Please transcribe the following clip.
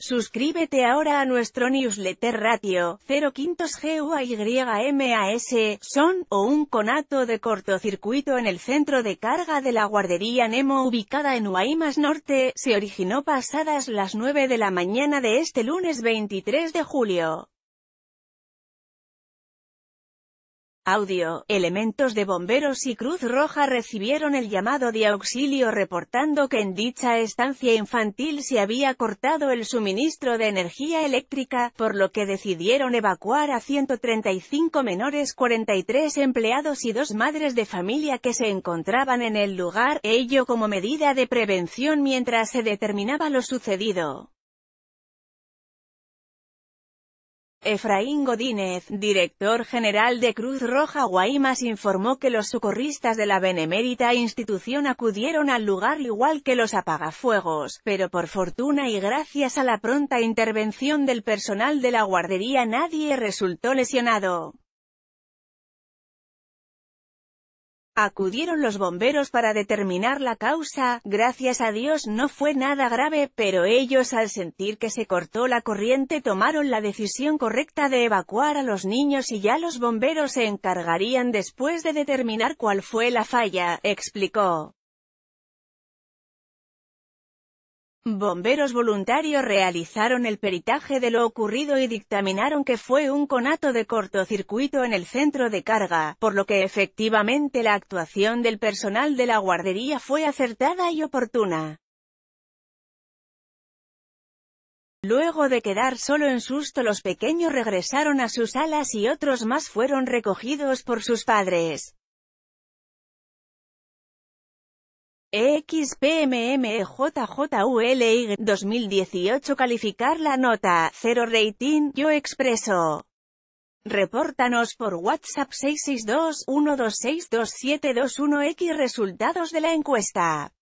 Suscríbete ahora a nuestro newsletter ratio, 05GUAYMAS, son, o un conato de cortocircuito en el centro de carga de la guardería Nemo ubicada en Guaymas Norte, se originó pasadas las 9 de la mañana de este lunes 23 de julio. Audio, elementos de bomberos y Cruz Roja recibieron el llamado de auxilio reportando que en dicha estancia infantil se había cortado el suministro de energía eléctrica, por lo que decidieron evacuar a 135 menores, 43 empleados y dos madres de familia que se encontraban en el lugar, ello como medida de prevención mientras se determinaba lo sucedido. Efraín Godínez, director general de Cruz Roja Guaymas informó que los socorristas de la benemérita institución acudieron al lugar igual que los apagafuegos, pero por fortuna y gracias a la pronta intervención del personal de la guardería nadie resultó lesionado. Acudieron los bomberos para determinar la causa, gracias a Dios no fue nada grave, pero ellos al sentir que se cortó la corriente tomaron la decisión correcta de evacuar a los niños y ya los bomberos se encargarían después de determinar cuál fue la falla, explicó. Bomberos voluntarios realizaron el peritaje de lo ocurrido y dictaminaron que fue un conato de cortocircuito en el centro de carga, por lo que efectivamente la actuación del personal de la guardería fue acertada y oportuna. Luego de quedar solo en susto los pequeños regresaron a sus alas y otros más fueron recogidos por sus padres. XPMMJJULY 2018 Calificar la nota, 0 rating, yo expreso. Repórtanos por WhatsApp 662 126 x Resultados de la encuesta.